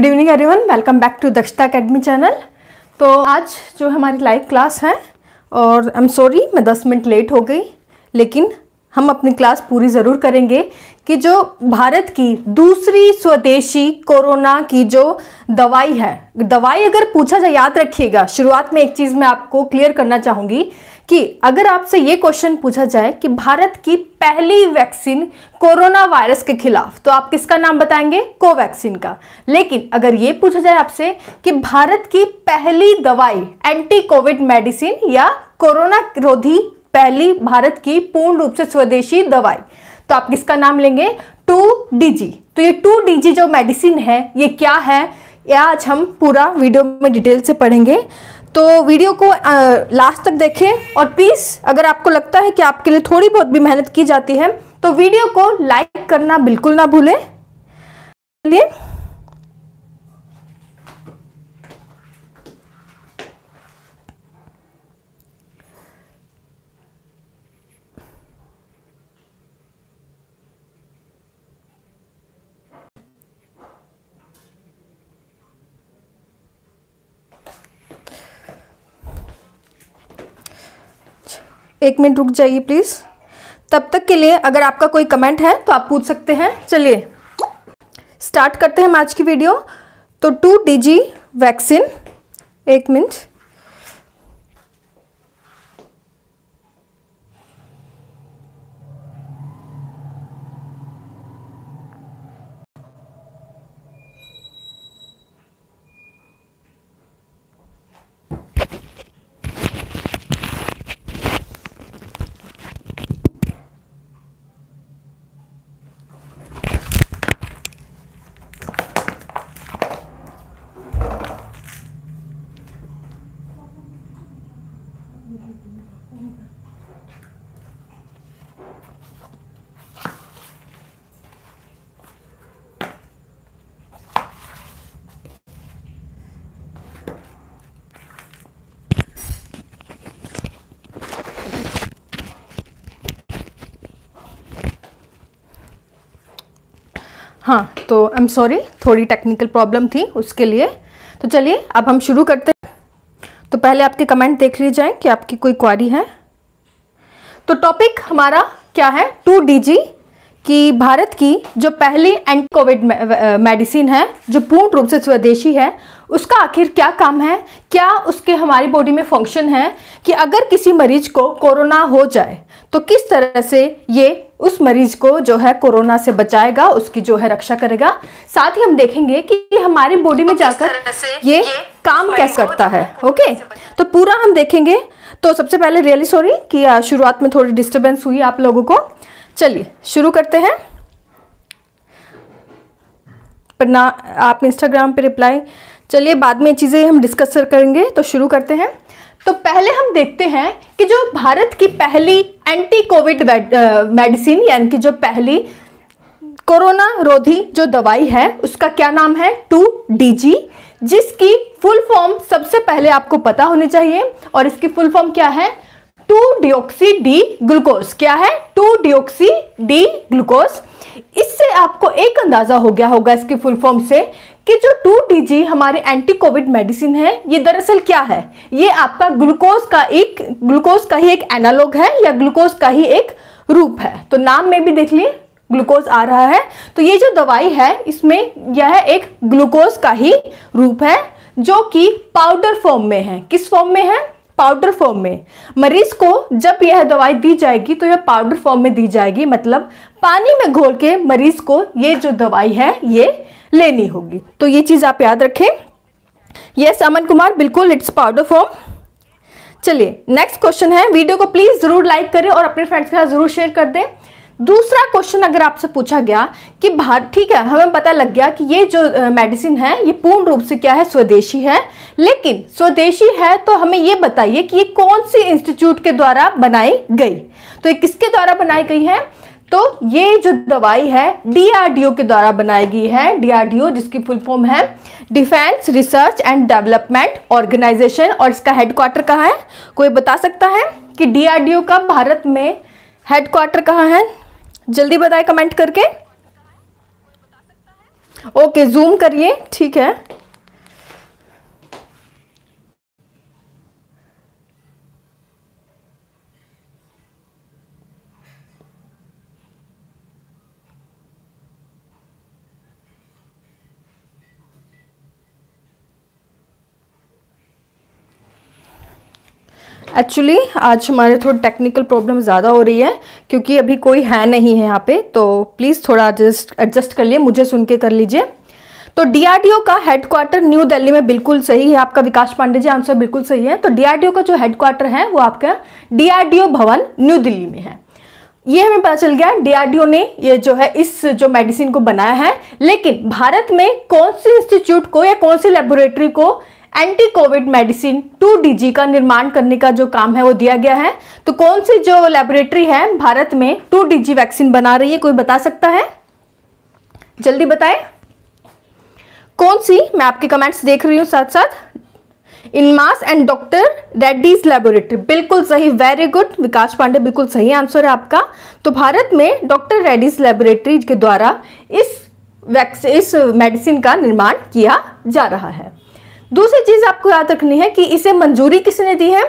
good evening everyone welcome back to Dakshata academy channel तो आज जो हमारी लाइव क्लास है और आई एम सॉरी मैं दस मिनट लेट हो गई लेकिन हम अपनी क्लास पूरी ज़रूर करेंगे कि जो भारत की दूसरी स्वदेशी कोरोना की जो दवाई है दवाई अगर पूछा जाए याद रखिएगा शुरुआत में एक चीज़ मैं आपको क्लियर करना चाहूँगी कि अगर आपसे ये क्वेश्चन पूछा जाए कि भारत की पहली वैक्सीन कोरोना वायरस के खिलाफ तो आप किसका नाम बताएंगे कोवैक्सीन का लेकिन अगर ये पूछा जाए आपसे कि भारत की पहली दवाई एंटी कोविड मेडिसिन या कोरोना रोधी पहली भारत की पूर्ण रूप से स्वदेशी दवाई तो आप किसका नाम लेंगे टू डीजी तो ये टू डीजी जो मेडिसिन है ये क्या है ये आज हम पूरा वीडियो में डिटेल से पढ़ेंगे तो वीडियो को लास्ट तक देखें और प्लीज़ अगर आपको लगता है कि आपके लिए थोड़ी बहुत भी मेहनत की जाती है तो वीडियो को लाइक करना बिल्कुल ना भूलें एक मिनट रुक जाइए प्लीज़ तब तक के लिए अगर आपका कोई कमेंट है तो आप पूछ सकते हैं चलिए स्टार्ट करते हैं हम आज की वीडियो तो टू डीजी वैक्सीन एक मिनट हाँ तो आई एम सॉरी थोड़ी टेक्निकल प्रॉब्लम थी उसके लिए तो चलिए अब हम शुरू करते हैं तो पहले आपके कमेंट देख ली जाए कि आपकी कोई क्वारी है तो टॉपिक हमारा क्या है टू डी कि भारत की जो पहली एंटी कोविड मेडिसिन है जो पूर्ण रूप से स्वदेशी है उसका आखिर क्या काम है क्या उसके हमारी बॉडी में फंक्शन है कि अगर किसी मरीज को कोरोना हो जाए तो किस तरह से ये उस मरीज को जो है कोरोना से बचाएगा उसकी जो है रक्षा करेगा साथ ही हम देखेंगे कि हमारे बॉडी में तो जाकर ये काम कैसे करता है ओके तो पूरा हम देखेंगे तो सबसे पहले रियली सॉरी कि शुरुआत में थोड़ी डिस्टर्बेंस हुई आप लोगों को चलिए शुरू करते हैं पर ना आप इंस्टाग्राम पे रिप्लाई चलिए बाद में चीज़ें हम डिस्कस करेंगे तो शुरू करते हैं तो पहले हम देखते हैं कि जो भारत की पहली एंटी कोविड मेडिसिन यानी कि जो पहली कोरोना रोधी जो दवाई है उसका क्या नाम है टू डी जी जिसकी फुल फॉर्म सबसे पहले आपको पता होनी चाहिए और इसकी फुल फॉर्म क्या है टू डिओक्सी डी ग्लूकोज क्या है टू डिओक्सी डी ग्लूकोज इससे आपको एक अंदाजा हो गया होगा इसकी फुल फॉर्म से कि जो टू डी हमारे एंटी कोविड मेडिसिन है ये दरअसल क्या है ये आपका ग्लूकोज का एक ग्लूकोज का ही एक एनालॉग है या ग्लूकोज का ही एक रूप है तो नाम में भी देख लिए ग्लूकोज आ रहा है तो ये जो दवाई है इसमें यह एक ग्लूकोज का ही रूप है जो कि पाउडर फॉर्म में है किस फॉर्म में है पाउडर फॉर्म में मरीज को जब यह दवाई दी जाएगी तो यह पाउडर फॉर्म में दी जाएगी मतलब पानी में घोल के मरीज को ये जो दवाई है ये लेनी होगी तो ये चीज़ आप याद रखें यस अमन कुमार बिल्कुल इट्स पाउडर फॉर्म चलिए नेक्स्ट क्वेश्चन है वीडियो को प्लीज जरूर लाइक करें और अपने फ्रेंड्स के साथ जरूर शेयर कर दें दूसरा क्वेश्चन अगर आपसे पूछा गया कि भारत ठीक है हमें पता लग गया कि ये जो मेडिसिन है ये पूर्ण रूप से क्या है स्वदेशी है लेकिन स्वदेशी है तो हमें ये बताइए कि ये कौन सी इंस्टीट्यूट के द्वारा बनाई गई तो ये किसके द्वारा बनाई गई है तो ये जो दवाई है डीआरडीओ के द्वारा बनाई गई है डीआरडीओ जिसकी फुल फॉर्म है defence research and development organisation और इसका हेडक्वार्टर कहाँ है कोई बता सकता है कि डीआरडीओ का भारत में हेडक्वार्टर कहाँ है जल्दी बताए कमेंट करके ओके जूम करिए ठीक है एक्चुअली आज हमारे थोड़ी टेक्निकल प्रॉब्लम ज़्यादा हो रही है क्योंकि अभी कोई है नहीं है यहाँ पे तो प्लीज़ थोड़ा एडजस्ट एडजस्ट कर लिए मुझे सुन के कर लीजिए तो डीआरडीओ का हेडक्वार्टर न्यू दिल्ली में बिल्कुल सही है आपका विकास पांडे जी आंसर बिल्कुल सही है तो डीआरडीओ का जो हेडक्वार्टर है वो आपका डीआरडीओ भवन न्यू दिल्ली में है ये हमें पता चल गया डीआरडीओ ने ये जो है इस जो मेडिसिन को बनाया है लेकिन भारत में कौन से इंस्टीट्यूट को या कौन सी लेबोरेटरी को anti covid medicine two DG का निर्माण करने का जो काम है वो दिया गया है तो कौन सी जो लेबोरेटरी है भारत में टू डीजी वैक्सीन बना रही है कोई बता सकता है जल्दी बताए कौन सी मैं आपके कमेंट्स देख रही हूँ साथ साथ INMAS and doctor Reddy's laboratory बिल्कुल सही वेरी गुड विकास पांडे बिल्कुल सही आंसर है आपका तो भारत में डॉक्टर रेड्डीज लेबोरेटरी के द्वारा इस वैक्सीन इस मेडिसिन का निर्माण किया जा रहा है दूसरी चीज़ आपको याद रखनी है कि इसे मंजूरी किसने दी है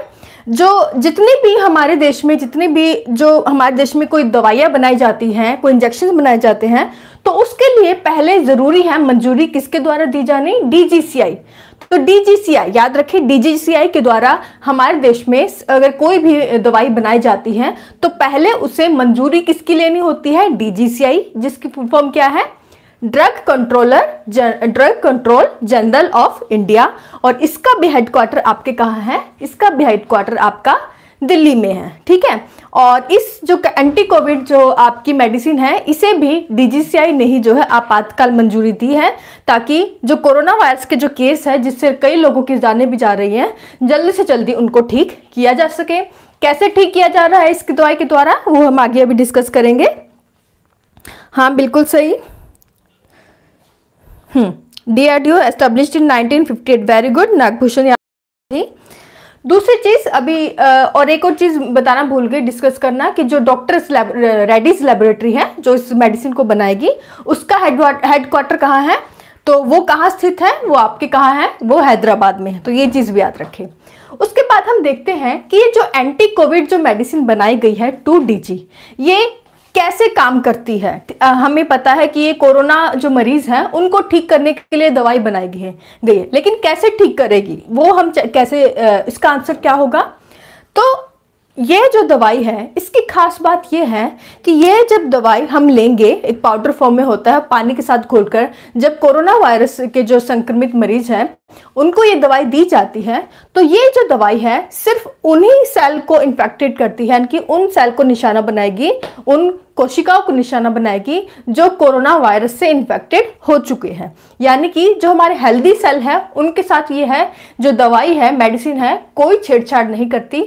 जो जितने भी हमारे देश में जितने भी जो हमारे देश में कोई दवाइयां बनाई जाती हैं कोई इंजेक्शन बनाए जाते हैं तो उसके लिए पहले ज़रूरी है मंजूरी किसके द्वारा दी जानी डीजीसीआई तो डीजीसीआई याद रखें डीजीसीआई के द्वारा हमारे देश में अगर कोई भी दवाई बनाई जाती है तो पहले उसे मंजूरी किसकी लेनी होती है डीजीसीआई जिसकी फुल फॉर्म क्या है drug controller drug control general of India और इसका भी हेडक्वार्टर आपके कहाँ है इसका भी हेडक्वार्टर आपका दिल्ली में है ठीक है और इस जो एंटी कोविड जो आपकी मेडिसिन है इसे भी डीजीसीआई ने ही जो है आपातकाल मंजूरी दी है ताकि जो कोरोना वायरस के जो केस है जिससे कई लोगों की जाने भी जा रही हैं जल्दी से जल्दी उनको ठीक किया जा सके कैसे ठीक किया जा रहा है इसकी दवाई के द्वारा वो हम आगे अभी डिस्कस करेंगे हाँ बिल्कुल सही oh establish in 1958 very good Nagbhushan दूसरी चीज अभी और एक और चीज बताना भूल गई डिस्कस करना कि जो डॉक्टर रेडीज लेबोरेटरी है जो इस मेडिसिन को बनाएगी उसका हेडक्वार्टर कहाँ है तो वो कहाँ स्थित है वो आपके कहाँ है वो हैदराबाद में है तो ये चीज़ भी याद रखें उसके बाद हम देखते हैं कि ये जो एंटी कोविड जो मेडिसिन बनाई गई है टू डी ये कैसे काम करती है हमें पता है कि ये कोरोना जो मरीज हैं उनको ठीक करने के लिए दवाई बनाई गई है गई लेकिन कैसे ठीक करेगी वो हम कैसे इसका आंसर क्या होगा तो ये जो दवाई है इसकी खास बात ये है कि ये जब दवाई हम लेंगे एक पाउडर फॉर्म में होता है पानी के साथ घोलकर जब कोरोना वायरस के जो संक्रमित मरीज हैं उनको ये दवाई दी जाती है तो ये जो दवाई है सिर्फ उन्हीं सेल को इन्फेक्टेड करती है यानी कि उन सेल को निशाना बनाएगी उन कोशिकाओं को निशाना बनाएगी जो कोरोना वायरस से इन्फेक्टेड हो चुके हैं यानी कि जो हमारे हेल्दी सेल है उनके साथ ये है जो दवाई है मेडिसिन है कोई छेड़छाड़ नहीं करती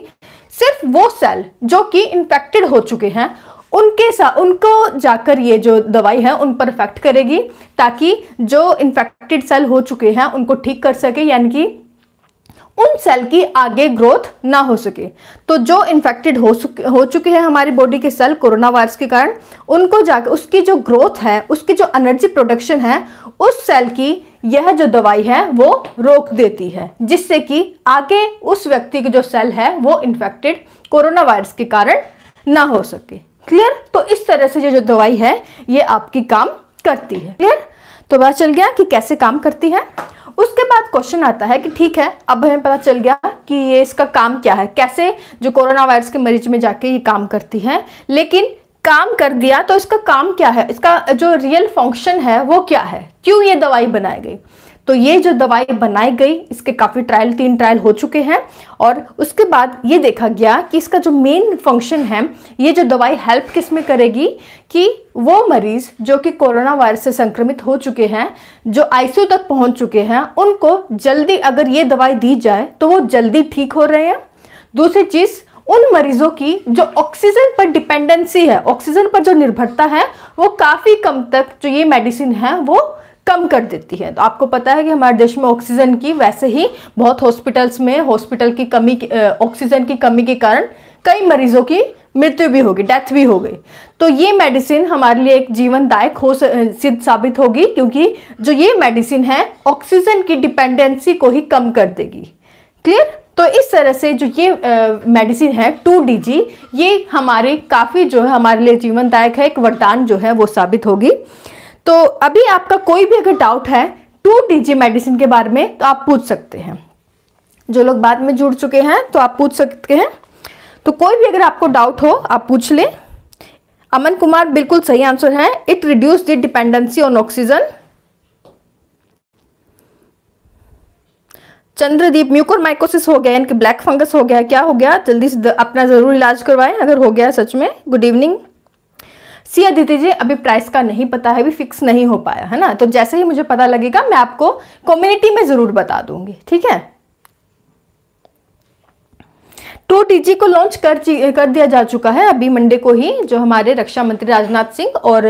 सिर्फ वो सेल जो कि इन्फेक्टेड हो चुके हैं उनके साथ उनको जाकर ये जो दवाई है उन पर इफेक्ट करेगी ताकि जो इन्फेक्टेड सेल हो चुके हैं उनको ठीक कर सके यानी कि उन सेल की आगे ग्रोथ ना हो सके तो जो इन्फेक्टेड हो हो चुके हैं हमारी बॉडी के सेल कोरोना वायरस के कारण उनको जाकर उसकी जो ग्रोथ है उसकी जो एनर्जी प्रोडक्शन है उस सेल की यह जो दवाई है वो रोक देती है जिससे कि आगे उस व्यक्ति की जो सेल है वो इन्फेक्टेड कोरोना वायरस के कारण ना हो सके क्लियर तो इस तरह से ये जो दवाई है ये आपकी काम करती है क्लियर तो पता चल गया कि कैसे काम करती है उसके बाद क्वेश्चन आता है कि ठीक है अब हमें पता चल गया कि ये इसका काम क्या है कैसे जो कोरोना वायरस के मरीज में जाके ये काम करती है लेकिन काम कर दिया तो इसका काम क्या है इसका जो रियल फंक्शन है वो क्या है क्यों ये दवाई बनाई गई तो ये जो दवाई बनाई गई इसके काफी ट्रायल तीन ट्रायल हो चुके हैं और उसके बाद ये देखा गया कि इसका जो मेन फंक्शन है ये जो दवाई हेल्प किस में करेगी कि वो मरीज जो कि कोरोना वायरस से संक्रमित हो चुके हैं जो आईसीयू तक पहुंच चुके हैं उनको जल्दी अगर ये दवाई दी जाए तो वो जल्दी ठीक हो रहे हैं दूसरी चीज़ उन मरीजों की जो ऑक्सीजन पर डिपेंडेंसी है ऑक्सीजन पर जो निर्भरता है वो काफ़ी कम तक जो ये मेडिसिन है वो कम कर देती है तो आपको पता है कि हमारे देश में ऑक्सीजन की वैसे ही बहुत हॉस्पिटल्स में हॉस्पिटल की कमी ऑक्सीजन की कमी के कारण कई मरीजों की मृत्यु भी होगी डेथ भी हो गई तो ये मेडिसिन हमारे लिए एक जीवनदायक हो सिद्ध साबित होगी क्योंकि जो ये मेडिसिन है ऑक्सीजन की डिपेंडेंसी को ही कम कर देगी क्लियर तो इस तरह से जो ये मेडिसिन है टू डी ये हमारे काफ़ी जो है हमारे लिए जीवनदायक है एक वरदान जो है वो साबित होगी तो अभी आपका कोई भी अगर डाउट है टू डी मेडिसिन के बारे में तो आप पूछ सकते हैं जो लोग बाद में जुड़ चुके हैं तो आप पूछ सकते हैं तो कोई भी अगर आपको डाउट हो आप पूछ लें अमन कुमार बिल्कुल सही आंसर है it reduce the dependency on oxygen Chandradeep mucormycosis हो गया यानी ब्लैक फंगस हो गया क्या हो गया जल्दी से अपना ज़रूर इलाज करवाएं अगर हो गया सच में गुड इवनिंग सी अदिति जी अभी प्राइस का नहीं पता है अभी फिक्स नहीं हो पाया है ना तो जैसे ही मुझे पता लगेगा मैं आपको कम्युनिटी में ज़रूर बता दूंगी ठीक है टू तो टीजी को लॉन्च कर कर दिया जा चुका है अभी मंडे को ही जो हमारे रक्षा मंत्री राजनाथ सिंह और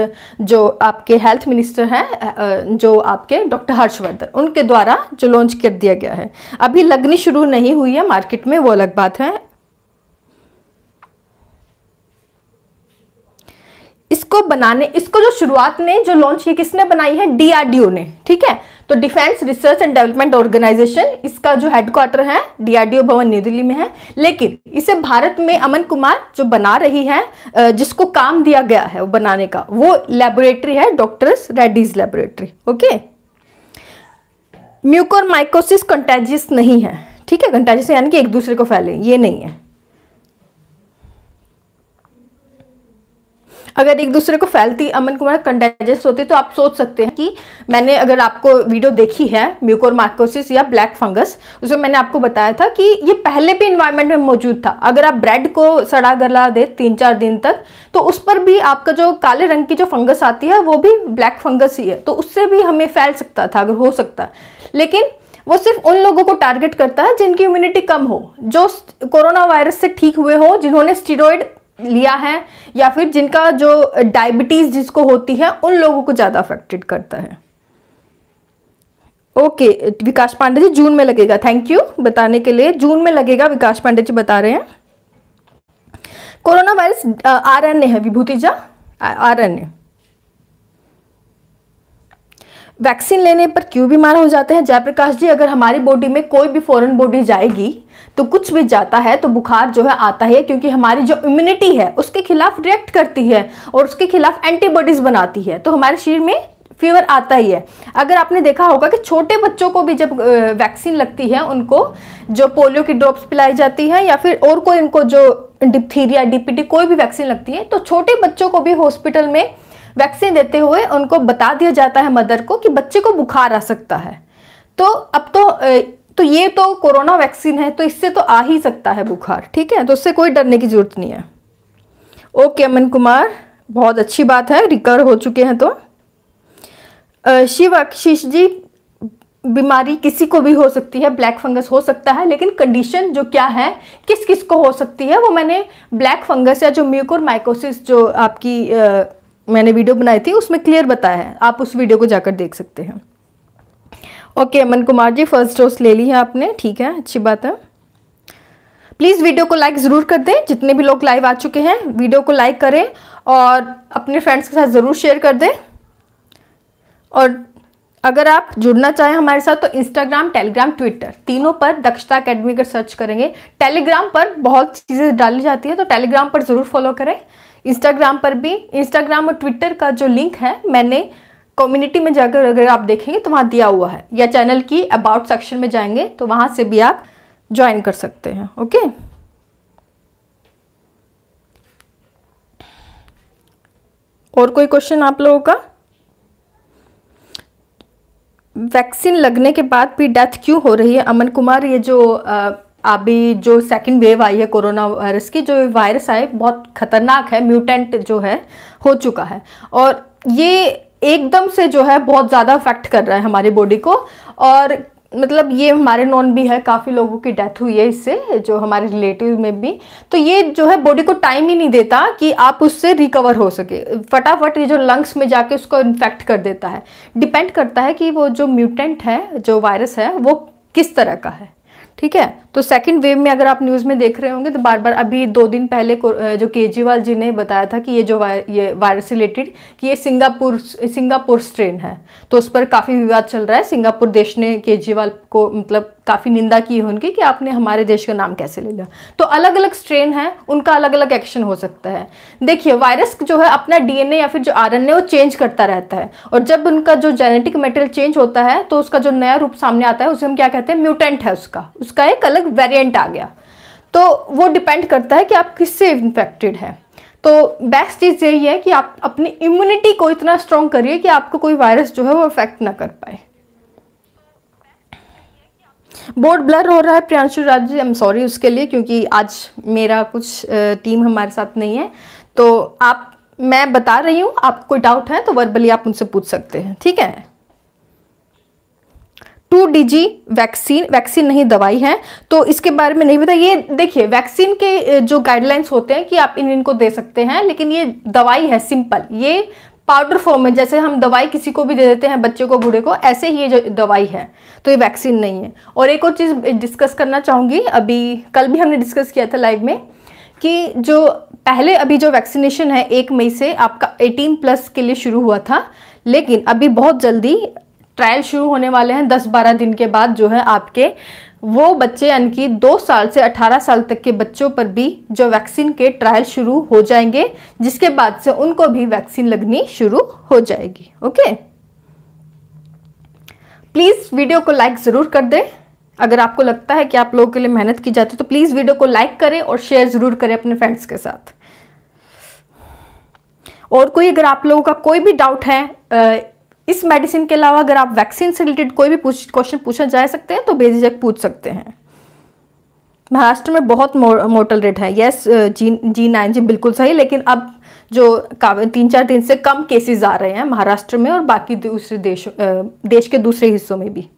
जो आपके हेल्थ मिनिस्टर हैं जो आपके डॉक्टर हर्षवर्धन उनके द्वारा जो लॉन्च कर दिया गया है अभी लगनी शुरू नहीं हुई है मार्केट में वो अलग बात है इसको बनाने इसको जो शुरुआत ने जो लॉन्च की किसने बनाई है डीआरडीओ ने ठीक है तो defence research and development organisation इसका जो हेडक्वार्टर है डीआरडीओ भवन नई दिल्ली में है लेकिन इसे भारत में अमन कुमार जो बना रही है जिसको काम दिया गया है वो बनाने का वो लेबोरेटरी है doctor Reddy's laboratory okay mucormycosis contagious नहीं है ठीक है कंटेजियस यानी कि एक दूसरे को फैले ये नहीं है अगर एक दूसरे को फैलती अमन कुमार कंटेजेस होती तो आप सोच सकते हैं कि मैंने अगर आपको वीडियो देखी है म्यूकोर मार्कोसिस या ब्लैक फंगस उसमें मैंने आपको बताया था कि ये पहले भी इन्वायरमेंट में मौजूद था अगर आप ब्रेड को सड़ा गला दे तीन चार दिन तक तो उस पर भी आपका जो काले रंग की जो फंगस आती है वो भी ब्लैक फंगस ही है तो उससे भी हमें फैल सकता था अगर हो सकता लेकिन वो सिर्फ उन लोगों को टारगेट करता है जिनकी इम्यूनिटी कम हो जो कोरोना वायरस से ठीक हुए हो जिन्होंने स्टीरोइड लिया है या फिर जिनका जो डायबिटीज़ जिसको होती है उन लोगों को ज़्यादा अफेक्टेड करता है ओके विकास पांडे जी जून में लगेगा थैंक यू बताने के लिए जून में लगेगा विकास पांडे जी बता रहे हैं कोरोना वायरस आरण्य है विभूतिजा आरण्य वैक्सीन लेने पर क्यों बीमार हो जाते हैं जयप्रकाश जी अगर हमारी बॉडी में कोई भी फॉरेन बॉडी जाएगी तो कुछ भी जाता है तो बुखार जो है आता है क्योंकि हमारी जो इम्यूनिटी है उसके खिलाफ रिएक्ट करती है और उसके खिलाफ एंटीबॉडीज बनाती है तो हमारे शरीर में फीवर आता ही है अगर आपने देखा होगा कि छोटे बच्चों को भी जब वैक्सीन लगती है उनको जो पोलियो की ड्रॉप्स पिलाई जाती है या फिर और कोई उनको जो डिप्थीरिया डीपीटी कोई भी वैक्सीन लगती है तो छोटे बच्चों को भी हॉस्पिटल में वैक्सीन देते हुए उनको बता दिया जाता है मदर को कि बच्चे को बुखार आ सकता है तो अब तो तो ये तो कोरोना वैक्सीन है तो इससे तो आ ही सकता है बुखार ठीक है तो उससे कोई डरने की जरूरत नहीं है ओके अमन कुमार बहुत अच्छी बात है रिकवर हो चुके हैं तो शिव आशीष जी बीमारी किसी को भी हो सकती है ब्लैक फंगस हो सकता है लेकिन कंडीशन जो क्या है किस किस को हो सकती है वो मैंने ब्लैक फंगस या जो म्यूकोर माइकोसिस जो आपकी आ, मैंने वीडियो बनाई थी उसमें क्लियर बताया है आप उस वीडियो को जाकर देख सकते हैं okay Aman Kumar ji first dose ले ली है आपने ठीक है अच्छी बात है प्लीज़ वीडियो को लाइक ज़रूर कर दें जितने भी लोग लाइव आ चुके हैं वीडियो को लाइक करें और अपने फ्रेंड्स के साथ ज़रूर शेयर कर दें और अगर आप जुड़ना चाहें हमारे साथ तो इंस्टाग्राम टेलीग्राम ट्विटर तीनों पर दक्षता अकेडमी कर सर्च करेंगे टेलीग्राम पर बहुत चीज़ें डाली जाती है तो टेलीग्राम पर ज़रूर फॉलो करें इंस्टाग्राम पर भी इंस्टाग्राम और ट्विटर का जो लिंक है मैंने कम्युनिटी में जाकर अगर आप देखेंगे तो वहाँ दिया हुआ है या चैनल की अबाउट सेक्शन में जाएंगे तो वहाँ से भी आप ज्वाइन कर सकते हैं ओके और कोई क्वेश्चन आप लोगों का वैक्सीन लगने के बाद भी डेथ क्यों हो रही है अमन कुमार ये जो आ, अभी जो सेकेंड वेव आई है कोरोना वायरस की जो वायरस आए बहुत खतरनाक है म्यूटेंट जो है हो चुका है और ये एकदम से जो है बहुत ज़्यादा अफेक्ट कर रहा है हमारी बॉडी को और मतलब ये हमारे नॉन भी है काफ़ी लोगों की डेथ हुई है इससे जो हमारे रिलेटिव में भी तो ये जो है बॉडी को टाइम ही नहीं देता कि आप उससे रिकवर हो सके फटाफट ये जो लंग्स में जाके उसको इन्फेक्ट कर देता है डिपेंड करता है कि वो जो म्यूटेंट है जो वायरस है वो किस तरह का है ठीक है तो सेकंड वेव में अगर आप न्यूज़ में देख रहे होंगे तो बार बार अभी दो दिन पहले जो केजरीवाल जी ने बताया था कि ये जो ये वायरस रिलेटेड कि ये सिंगापुर सिंगापुर स्ट्रेन है तो उस पर काफ़ी विवाद चल रहा है सिंगापुर देश ने केजरीवाल को मतलब काफ़ी निंदा की है उनकी कि आपने हमारे देश का नाम कैसे ले लिया तो अलग अलग स्ट्रेन है उनका अलग अलग एक्शन हो सकता है देखिए वायरस जो है अपना डीएनए या फिर जो आरएनए वो चेंज करता रहता है और जब उनका जो जेनेटिक मटेरियल चेंज होता है तो उसका जो नया रूप सामने आता है उसे हम क्या कहते हैं म्यूटेंट है उसका उसका एक अलग वेरियंट आ गया तो वो डिपेंड करता है कि आप किससे इन्फेक्टेड हैं तो बेस्ट चीज़ यही है कि आप अपनी इम्यूनिटी को इतना स्ट्रॉन्ग करिए कि आपको कोई वायरस जो है वो अफेक्ट ना कर पाए बोर्ड ब्लर हो रहा है Priyanshu Raj ji I am sorry उसके लिए क्योंकि आज मेरा कुछ टीम हमारे साथ नहीं है तो आप मैं बता रही हूँ आप कोई डाउट है तो वर्बली आप उनसे पूछ सकते हैं ठीक है टू डीजी वैक्सीन वैक्सीन नहीं दवाई है तो इसके बारे में नहीं बता ये देखिए वैक्सीन के जो गाइडलाइंस होते हैं कि आप इन इनको दे सकते हैं लेकिन ये दवाई है सिंपल ये पाउडर फॉर्म में जैसे हम दवाई किसी को भी दे देते हैं बच्चे को बूढ़े को ऐसे ही ये जो दवाई है तो ये वैक्सीन नहीं है और एक और चीज़ डिस्कस करना चाहूँगी अभी कल भी हमने डिस्कस किया था लाइव में कि जो पहले अभी जो वैक्सीनेशन है एक मई से आपका 18 प्लस के लिए शुरू हुआ था लेकिन अभी बहुत जल्दी ट्रायल शुरू होने वाले हैं दस बारह दिन के बाद जो है आपके वो बच्चे यानी कि दो साल से अठारह साल तक के बच्चों पर भी जो वैक्सीन के ट्रायल शुरू हो जाएंगे जिसके बाद से उनको भी वैक्सीन लगनी शुरू हो जाएगी ओके प्लीज़ वीडियो को लाइक ज़रूर कर दें अगर आपको लगता है कि आप लोगों के लिए मेहनत की जाती है तो प्लीज़ वीडियो को लाइक करें और शेयर ज़रूर करें अपने फ्रेंड्स के साथ और कोई अगर आप लोगों का कोई भी डाउट है इस मेडिसिन के अलावा अगर आप वैक्सीन से रिलेटेड कोई भी क्वेश्चन पूछा जा सकते हैं तो बेझिझक पूछ सकते हैं महाराष्ट्र में बहुत मोर्टल रेट है yes ji G nine ji बिल्कुल सही लेकिन अब जो तीन चार दिन से कम केसेस आ रहे हैं महाराष्ट्र में और बाकी दूसरे देश देश के दूसरे हिस्सों में भी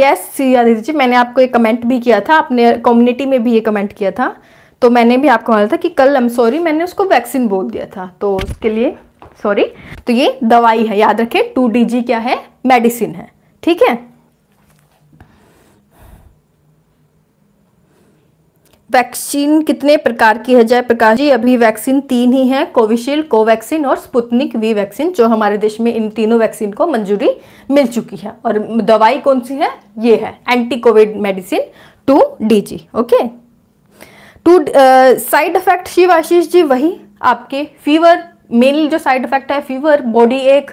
यस सिया जी मैंने आपको एक कमेंट भी किया था अपने कम्युनिटी में भी ये कमेंट किया था तो मैंने भी आपको बोला था कि कल आई एम सॉरी मैंने उसको वैक्सीन बोल दिया था तो उसके लिए सॉरी तो ये दवाई है याद रखें टू डी क्या है मेडिसिन है ठीक है वैक्सीन कितने प्रकार की है जय प्रकाश जी अभी वैक्सीन तीन ही है कोविशील्ड कोवैक्सीन और स्पुतनिक वी वैक्सीन जो हमारे देश में इन तीनों वैक्सीन को मंजूरी मिल चुकी है और दवाई कौन सी है ये है anti covid medicine two DG okay two side effect Shiv Ashish ji वही आपके फीवर मेनली जो साइड इफेक्ट है फीवर बॉडी एक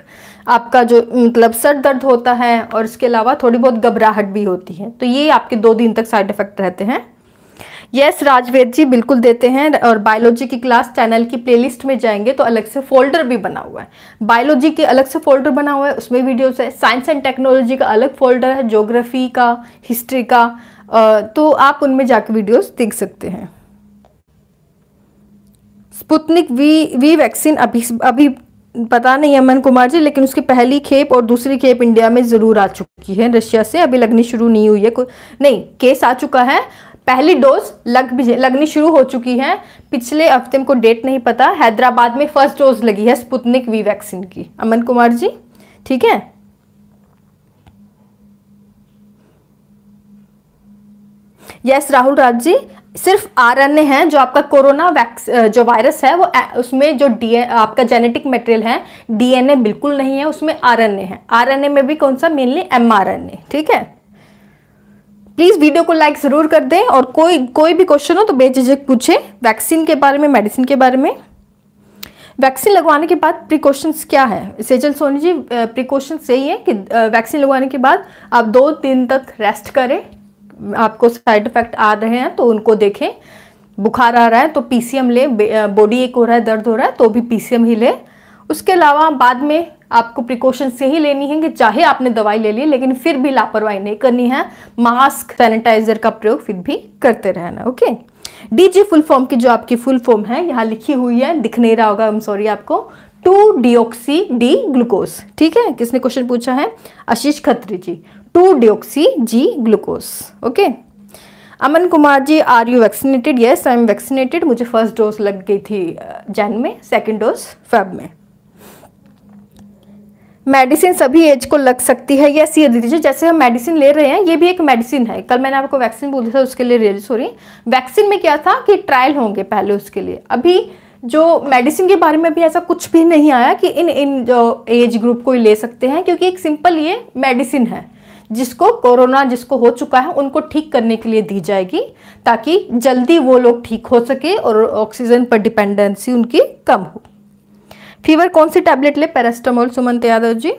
आपका जो मतलब सर दर्द होता है और इसके अलावा थोड़ी बहुत घबराहट भी होती है तो ये आपके दो दिन तक साइड इफेक्ट रहते हैं यस राजवेद जी बिल्कुल देते हैं और बायोलॉजी की क्लास चैनल की प्लेलिस्ट में जाएंगे तो अलग से फोल्डर भी बना हुआ है बायोलॉजी के अलग से फोल्डर बना हुआ है उसमें वीडियोस है साइंस एंड टेक्नोलॉजी का अलग फोल्डर है ज्योग्राफी का हिस्ट्री का तो आप उनमें जाकर वीडियोस देख सकते हैं स्पुतनिक वी वी वैक्सीन अभी अभी पता नहीं अमन कुमार जी लेकिन उसकी पहली खेप और दूसरी खेप इंडिया में ज़रूर आ चुकी है रशिया से अभी लगनी शुरू नहीं हुई है नहीं केस आ चुका है पहली डोज लग लगनी शुरू हो चुकी है पिछले हफ्ते को डेट नहीं पता हैदराबाद में फर्स्ट डोज लगी है स्पुतनिक वी वैक्सीन की अमन कुमार जी ठीक है यस राहुल राज जी सिर्फ आरएनए है जो आपका कोरोना वैक्स जो वायरस है वो उसमें जो डी आपका जेनेटिक मटेरियल है डीएनए बिल्कुल नहीं है उसमें आरएनए है आरएनए में भी कौन सा मेनली एमआरएनए ठीक है प्लीज़ वीडियो को लाइक ज़रूर कर दें और कोई कोई भी क्वेश्चन हो तो बेझिझक पूछे वैक्सीन के बारे में मेडिसिन के बारे में वैक्सीन लगवाने के बाद प्रिकॉशंस क्या है सेजल सोनी जी प्रिकॉशंस यही है कि वैक्सीन लगवाने के बाद आप दो दिन तक रेस्ट करें आपको साइड इफेक्ट आ रहे हैं तो उनको देखें बुखार आ रहा है तो पीसीएम ले बॉडी एक हो रहा है दर्द हो रहा है तो भी पीसीएम ही ले उसके अलावा बाद में आपको प्रिकॉशन से ही लेनी है कि चाहे आपने दवाई ले ली लेकिन फिर भी लापरवाही नहीं करनी है मास्क सैनिटाइजर का प्रयोग फिर भी करते रहना ओके डीजी फुल फॉर्म की जो आपकी फुल फॉर्म है यहाँ लिखी हुई है दिख नहीं रहा होगा सॉरी आपको टू ऑक्सी डी ग्लूकोज ठीक है किसने क्वेश्चन पूछा है Ashish Khatri ji two deoxy G glucose okay Aman Kumar ji are you vaccinated yes I am vaccinated मुझे फर्स्ट डोज लग गई थी जैन uh, में सेकेंड डोज फेब में मेडिसिन सभी एज को लग सकती है या ये दीजिए जैसे हम मेडिसिन ले रहे हैं ये भी एक मेडिसिन है कल मैंने आपको वैक्सीन बोला था उसके लिए रिलीज हो रही वैक्सीन में क्या था कि ट्रायल होंगे पहले उसके लिए अभी जो मेडिसिन के बारे में भी ऐसा कुछ भी नहीं आया कि इन इन जो एज ग्रुप को ले सकते हैं क्योंकि एक सिंपल ये मेडिसिन है जिसको कोरोना जिसको हो चुका है उनको ठीक करने के लिए दी जाएगी ताकि जल्दी वो लोग ठीक हो सके और ऑक्सीजन पर डिपेंडेंसी उनकी कम हो फीवर कौन सी टैबलेट ले पैरास्टामोल सुमंत यादव जी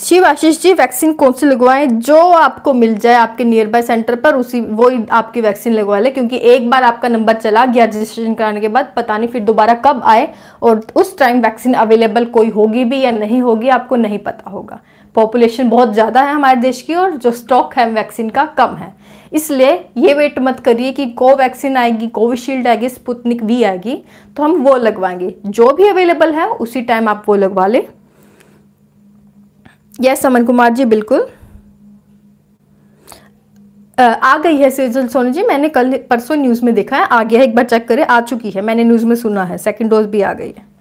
शिव आशीष जी वैक्सीन कौन सी लगवाएं जो आपको मिल जाए आपके नियर बाय सेंटर पर उसी वो ही आपकी वैक्सीन लगवा ले क्योंकि एक बार आपका नंबर चला गया रजिस्ट्रेशन कराने के बाद पता नहीं फिर दोबारा कब आए और उस टाइम वैक्सीन अवेलेबल कोई होगी भी या नहीं होगी आपको नहीं पता होगा पॉपुलेशन बहुत ज़्यादा है हमारे देश की और जो स्टॉक है वैक्सीन का कम है इसलिए ये वेट मत करिए कि कोवैक्सीन आएगी कोविशील्ड आएगी स्पुतनिक वी आएगी तो हम वो लगवाएंगे जो भी अवेलेबल है उसी टाइम आप वो लगवा लें यस अमन कुमार जी बिल्कुल आ गई है सेजल सोनी जी मैंने कल परसों न्यूज़ में देखा है आ गया है एक बार चेक करें आ चुकी है मैंने न्यूज़ में सुना है सेकंड डोज भी आ गई है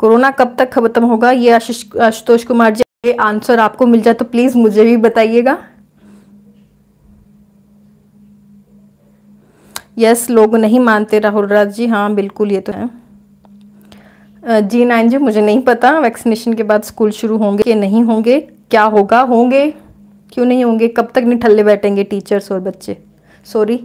कोरोना कब तक खत्म होगा ये आशुतोष कुमार जी ये आंसर आपको मिल जाए तो प्लीज़ मुझे भी बताइएगा यस लोग नहीं मानते राहुल राज जी हाँ बिल्कुल ये तो है जी नाइन जी मुझे नहीं पता वैक्सीनेशन के बाद स्कूल शुरू होंगे कि नहीं होंगे क्या होगा होंगे क्यों नहीं होंगे कब तक निठल्ले बैठेंगे टीचर्स और बच्चे सॉरी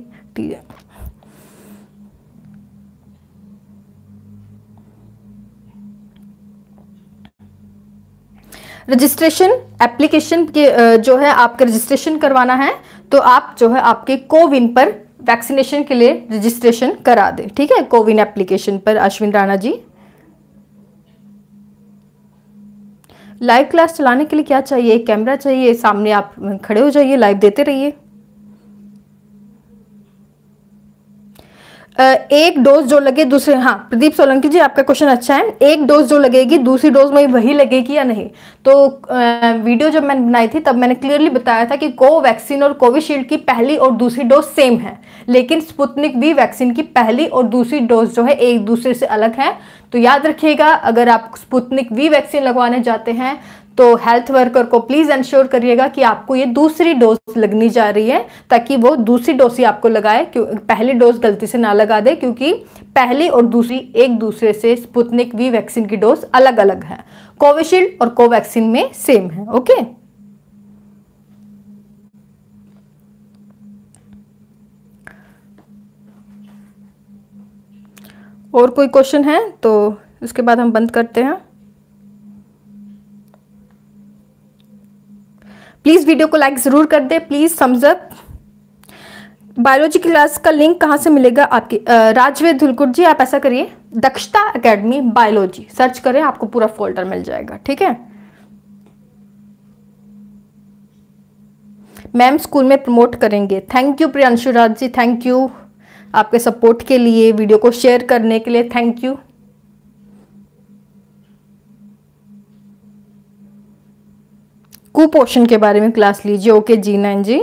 रजिस्ट्रेशन एप्लीकेशन के जो है आपका रजिस्ट्रेशन करवाना है तो आप जो है आपके कोविन पर वैक्सीनेशन के लिए रजिस्ट्रेशन करा दें ठीक है कोविन एप्लीकेशन पर अश्विन राणा जी लाइव क्लास चलाने के लिए क्या चाहिए कैमरा चाहिए सामने आप खड़े हो जाइए लाइव देते रहिए एक डोज जो लगे दूसरे हाँ प्रदीप सोलंकी जी आपका क्वेश्चन अच्छा है एक डोज जो लगेगी दूसरी डोज में वही लगेगी या नहीं तो वीडियो जब मैंने बनाई थी तब मैंने क्लियरली बताया था कि कोवैक्सीन और कोविशील्ड की पहली और दूसरी डोज सेम है लेकिन स्पुतनिक वी वैक्सीन की पहली और दूसरी डोज जो है एक दूसरे से अलग है तो याद रखिएगा अगर आप स्पुतनिक वी वैक्सीन लगवाने जाते हैं तो हेल्थ वर्कर को प्लीज़ इंश्योर करिएगा कि आपको ये दूसरी डोज लगनी जा रही है ताकि वो दूसरी डोज ही आपको लगाए क्यों पहली डोज गलती से ना लगा दे क्योंकि पहली और दूसरी एक दूसरे से स्पुतनिक वी वैक्सीन की डोज अलग अलग है कोविशील्ड और कोवैक्सीन में सेम है ओके और कोई क्वेश्चन है तो उसके बाद हम बंद करते हैं प्लीज़ वीडियो को लाइक ज़रूर कर दें प्लीज़ समझअप बायोलॉजी क्लास का लिंक कहाँ से मिलेगा आपके राजवे धुलकुट जी आप ऐसा करिए दक्षता एकेडमी बायोलॉजी सर्च करें आपको पूरा फोल्डर मिल जाएगा ठीक है मैम स्कूल में प्रमोट करेंगे thank you Priyanshu Raj ji thank you आपके सपोर्ट के लिए वीडियो को शेयर करने के लिए थैंक यू कुपोषण के बारे में क्लास लीजिए okay G nine ji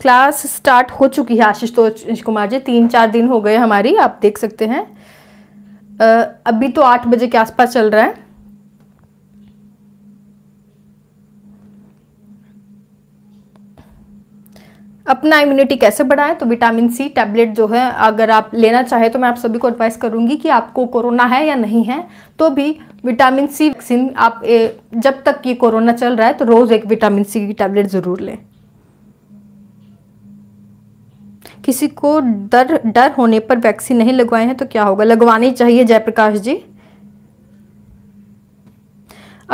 class start हो चुकी है आशीष तो कुमार जी तीन चार दिन हो गए हमारी आप देख सकते हैं अभी तो आठ बजे के आसपास चल रहा है अपना इम्यूनिटी कैसे बढ़ाएं तो विटामिन सी टैबलेट जो है अगर आप लेना चाहें तो मैं आप सभी को एडवाइस करूंगी कि आपको कोरोना है या नहीं है तो भी विटामिन सी वैक्सीन आप ए, जब तक ये कोरोना चल रहा है तो रोज़ एक विटामिन सी की टैबलेट ज़रूर लें किसी को डर डर होने पर वैक्सीन नहीं लगवाए हैं तो क्या होगा लगवानी चाहिए जयप्रकाश जी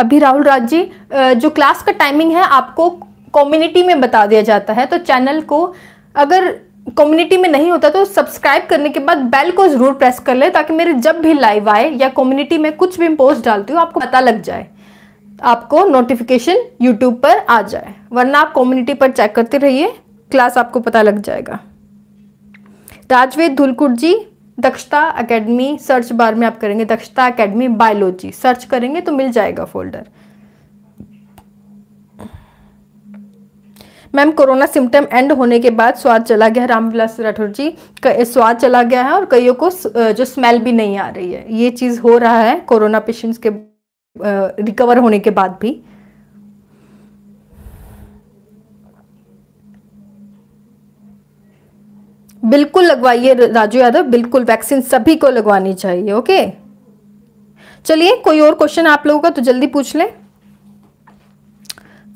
अभी राहुल राज जी जो क्लास का टाइमिंग है आपको कम्युनिटी में बता दिया जाता है तो चैनल को अगर कम्युनिटी में नहीं होता तो सब्सक्राइब करने के बाद बेल को ज़रूर प्रेस कर ले ताकि मेरे जब भी लाइव आए या कम्युनिटी में कुछ भी पोस्ट डालती हूँ आपको पता लग जाए आपको नोटिफिकेशन यूट्यूब पर आ जाए वरना आप कम्युनिटी पर चेक करते रहिए क्लास आपको पता लग जाएगा राजवेद धुलकुट जी दक्षता एकेडमी सर्च बार में आप करेंगे दक्षता एकेडमी बायोलॉजी सर्च करेंगे तो मिल जाएगा folder ma'am corona symptom end होने के बाद स्वाद चला गया रामविलास राठौर जी स्वाद चला गया है और कईयों को जो स्मेल भी नहीं आ रही है ये चीज़ हो रहा है कोरोना पेशेंट्स के रिकवर होने के बाद भी बिल्कुल लगवाइए राजू यादव बिल्कुल वैक्सीन सभी को लगवानी चाहिए ओके चलिए कोई और क्वेश्चन आप लोगों का तो जल्दी पूछ लें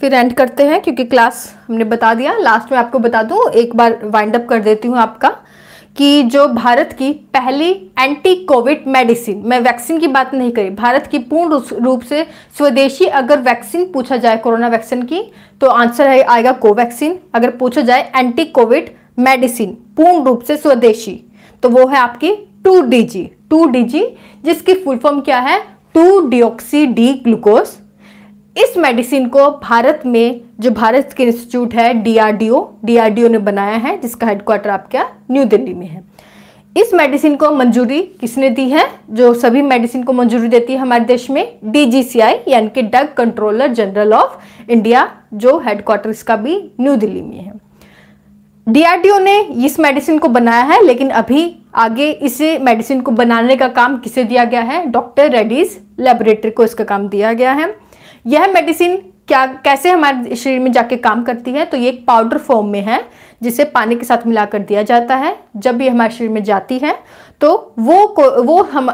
फिर एंड करते हैं क्योंकि क्लास हमने बता दिया लास्ट में आपको बता दूं एक बार वाइंड अप कर देती हूँ आपका कि जो भारत की पहली एंटी कोविड मेडिसिन मैं वैक्सीन की बात नहीं करी भारत की पूर्ण रूप से स्वदेशी अगर वैक्सीन पूछा जाए कोरोना वैक्सीन की तो आंसर है आएगा कोवैक्सीन अगर पूछा जाए एंटी कोविड मेडिसिन पूर्ण रूप से स्वदेशी तो वो है आपकी two D G two D G जिसकी फुल फॉर्म क्या है टू डिओक्सी डी ग्लूकोज इस मेडिसिन को भारत में जो भारत के इंस्टीट्यूट है डीआरडीओ डीआरडीओ ने बनाया है जिसका हेडक्वार्टर आपका न्यू दिल्ली में है इस मेडिसिन को मंजूरी किसने दी है जो सभी मेडिसिन को मंजूरी देती है हमारे देश में डीजीसीआई यानी कि drug controller general of India जो हेडक्वार्टर इसका भी न्यू दिल्ली में है डीआरडीओ ने इस मेडिसिन को बनाया है लेकिन अभी आगे इसे मेडिसिन को बनाने का काम किसे दिया गया है डॉक्टर रेडीज लेबोरेटरी को इसका काम दिया गया है यह मेडिसिन क्या कैसे हमारे शरीर में जाके काम करती है तो ये एक पाउडर फॉर्म में है जिसे पानी के साथ मिलाकर दिया जाता है जब ये हमारे शरीर में जाती है तो वो वो हम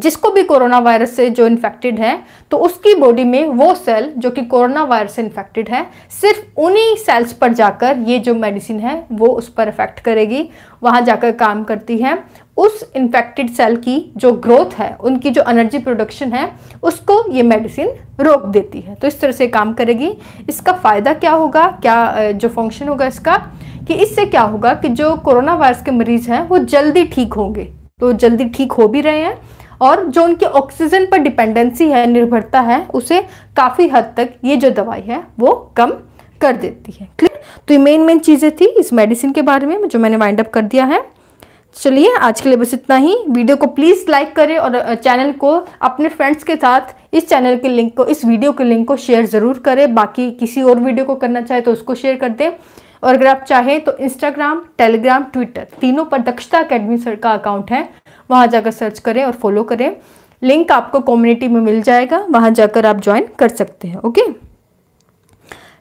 जिसको भी कोरोना वायरस से जो इन्फेक्टेड है तो उसकी बॉडी में वो सेल जो कि कोरोना वायरस से इन्फेक्टेड है सिर्फ उन्हीं सेल्स पर जाकर ये जो मेडिसिन है वो उस पर इफेक्ट करेगी वहाँ जाकर काम करती है उस इन्फेक्टेड सेल की जो ग्रोथ है उनकी जो एनर्जी प्रोडक्शन है उसको ये मेडिसिन रोक देती है तो इस तरह से काम करेगी इसका फ़ायदा क्या होगा क्या जो फंक्शन होगा इसका कि इससे क्या होगा कि जो कोरोना वायरस के मरीज हैं वो जल्दी ठीक होंगे तो जल्दी ठीक हो भी रहे हैं और जो उनकी ऑक्सीजन पर डिपेंडेंसी है निर्भरता है उसे काफ़ी हद तक ये जो दवाई है वो कम कर देती है क्लियर तो ये मेन मेन चीज़ें थी इस मेडिसिन के बारे में जो मैंने वाइंड अप कर दिया है चलिए आज के लिए बस इतना ही वीडियो को प्लीज़ लाइक करें और चैनल को अपने फ्रेंड्स के साथ इस चैनल के लिंक को इस वीडियो के लिंक को शेयर ज़रूर करें बाकी किसी और वीडियो को करना चाहे तो उसको शेयर कर दें और अगर आप चाहें तो इंस्टाग्राम टेलीग्राम ट्विटर तीनों पर दक्षता अकेडमी सर का अकाउंट है वहां जाकर सर्च करें और फॉलो करें लिंक आपको कम्युनिटी में मिल जाएगा वहां जाकर आप ज्वाइन कर सकते हैं ओके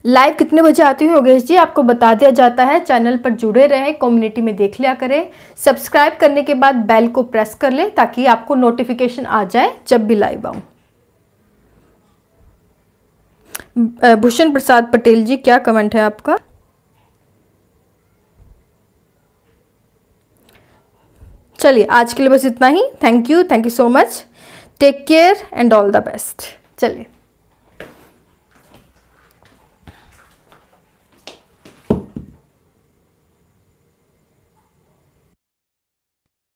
लाइव कितने बजे आती हूँ योगेश जी आपको बता दिया जाता है चैनल पर जुड़े रहें कम्युनिटी में देख लिया करें सब्सक्राइब करने के बाद बेल को प्रेस कर लें ताकि आपको नोटिफिकेशन आ जाए जब भी लाइव आऊँ भूषण प्रसाद पटेल जी क्या कमेंट है आपका चलिए आज के लिए बस इतना ही thank you thank you so much take care and all the best चलिए